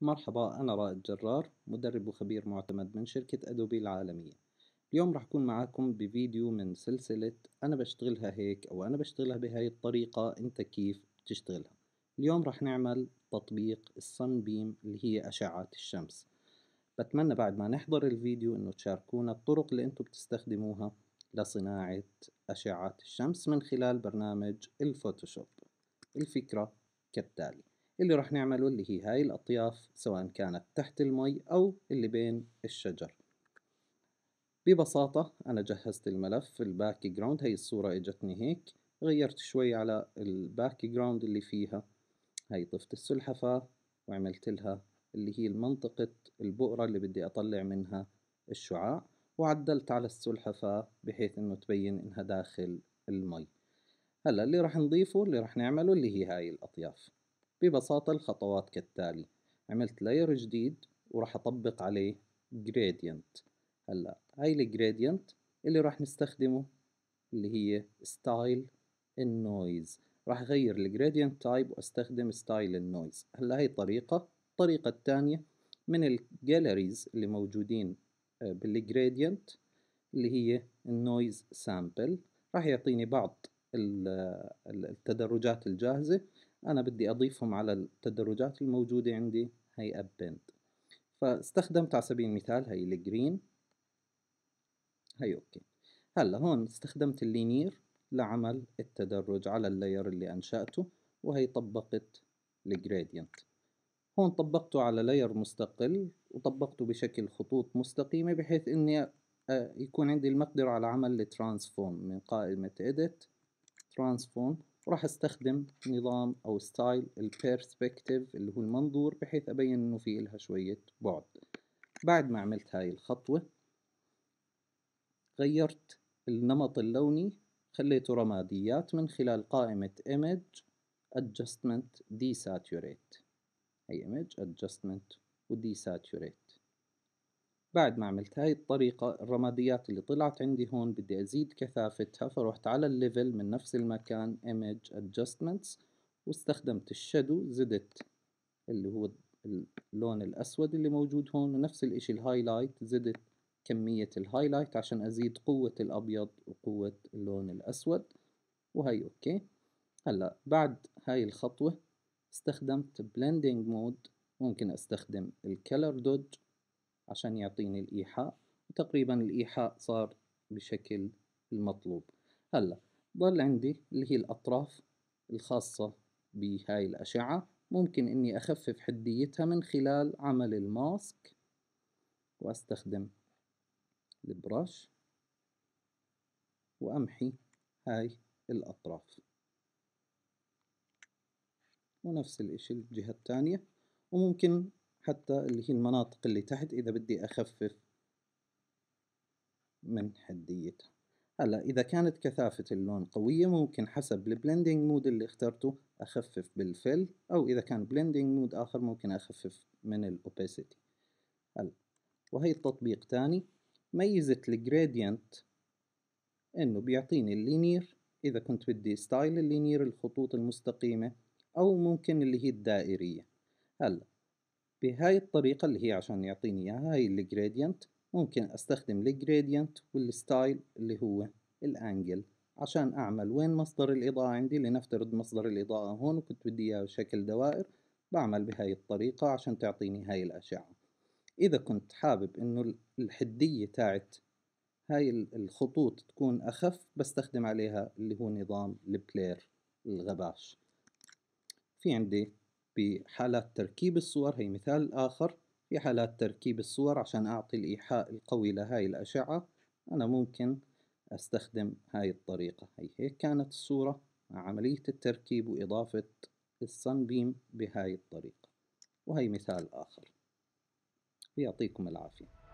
مرحبا أنا رائد جرار مدرب وخبير معتمد من شركة أدوبي العالمية اليوم راح أكون معاكم بفيديو من سلسلة أنا بشتغلها هيك أو أنا بشتغلها بهاي الطريقة أنت كيف بتشتغلها اليوم راح نعمل تطبيق الصن بيم اللي هي أشعة الشمس بتمنى بعد ما نحضر الفيديو أنه تشاركونا الطرق اللي أنتم بتستخدموها لصناعة أشعة الشمس من خلال برنامج الفوتوشوب الفكرة كالتالي اللي راح نعمله اللي هي هاي الأطياف سواء كانت تحت المي أو اللي بين الشجر ببساطة أنا جهزت الملف في الباك جراوند هاي الصورة إجتني هيك غيرت شوي على الباك جراوند اللي فيها هاي طفت السلحفاة وعملت لها اللي هي منطقة البؤرة اللي بدي أطلع منها الشعاع وعدلت على السلحفاة بحيث إنه تبين إنها داخل المي هلا اللي راح نضيفه اللي راح نعمله اللي هي هاي الأطياف ببساطة الخطوات كالتالي عملت لاير جديد وراح أطبق عليه gradient هلا هاي الجريدينت اللي راح نستخدمه اللي هي ستايل النويز راح اغير الجريدينت تايب واستخدم ستايل النويز هلا هاي طريقه الطريقه الثانيه من الجاليريز اللي موجودين آه، بالجريدينت اللي هي النويز سامبل راح يعطيني بعض آه، التدرجات الجاهزه أنا بدي أضيفهم على التدرجات الموجودة عندي هي أبند فاستخدمت على سبيل المثال هي الجرين هي اوكي هلا هون استخدمت اللينير لعمل التدرج على اللاير اللي أنشأته وهي طبقت الجريدينت هون طبقته على لاير مستقل وطبقته بشكل خطوط مستقيمة بحيث إني آه، يكون عندي المقدرة على عمل الترانسفورم من قائمة edit transform وراح استخدم نظام أو ستايل البيرسبكتيف اللي هو المنظور بحيث أبين إنه في إلها شوية بعد بعد ما عملت هاي الخطوة غيرت النمط اللوني خليته رماديات من خلال قائمة image adjustment desaturate هي image adjustment و desaturate بعد ما عملت هاي الطريقة الرماديات اللي طلعت عندي هون بدي أزيد كثافتها فروحت على الليفل من نفس المكان Image Adjustments واستخدمت الشادو زدت اللي هو اللون الأسود اللي موجود هون ونفس الإشي الهايلايت زدت كمية الهايلايت عشان أزيد قوة الأبيض وقوة اللون الأسود وهي أوكي هلا بعد هاي الخطوة استخدمت Blending Mode ممكن أستخدم الكلر دوج عشان يعطيني الإيحاء وتقريبا الإيحاء صار بشكل المطلوب هلا ضل عندي اللي هي الأطراف الخاصة بهاي الأشعة ممكن إني أخفف حديتها من خلال عمل الماسك وأستخدم البرش وأمحي هاي الأطراف ونفس الإشي الجهة الثانية وممكن حتى اللي هي المناطق اللي تحت إذا بدي أخفف من حديتها هلا إذا كانت كثافة اللون قوية ممكن حسب البلندينج مود اللي اخترته أخفف بالفل أو إذا كان بلندينج مود آخر ممكن أخفف من الأوباسيتي هلا وهي التطبيق تاني ميزة الجريدينت إنه بيعطيني اللينير إذا كنت بدي ستايل اللينير الخطوط المستقيمة أو ممكن اللي هي الدائرية هلا بهاي الطريقة اللي هي عشان يعطيني إياها هاي الجريدينت ممكن أستخدم الجريدينت والستايل اللي هو الأنجل عشان أعمل وين مصدر الإضاءة عندي لنفترض مصدر الإضاءة هون وكنت بدي إياه بشكل دوائر بعمل بهاي الطريقة عشان تعطيني هاي الأشعة إذا كنت حابب إنه الحدية تاعت هاي الخطوط تكون أخف بستخدم عليها اللي هو نظام البلير الغباش في عندي بحالات تركيب الصور هي مثال آخر في حالات تركيب الصور عشان أعطي الإيحاء القوي لهاي الأشعة أنا ممكن أستخدم هاي الطريقة هي هيك كانت الصورة مع عملية التركيب وإضافة الصن بيم بهاي الطريقة وهي مثال آخر يعطيكم العافية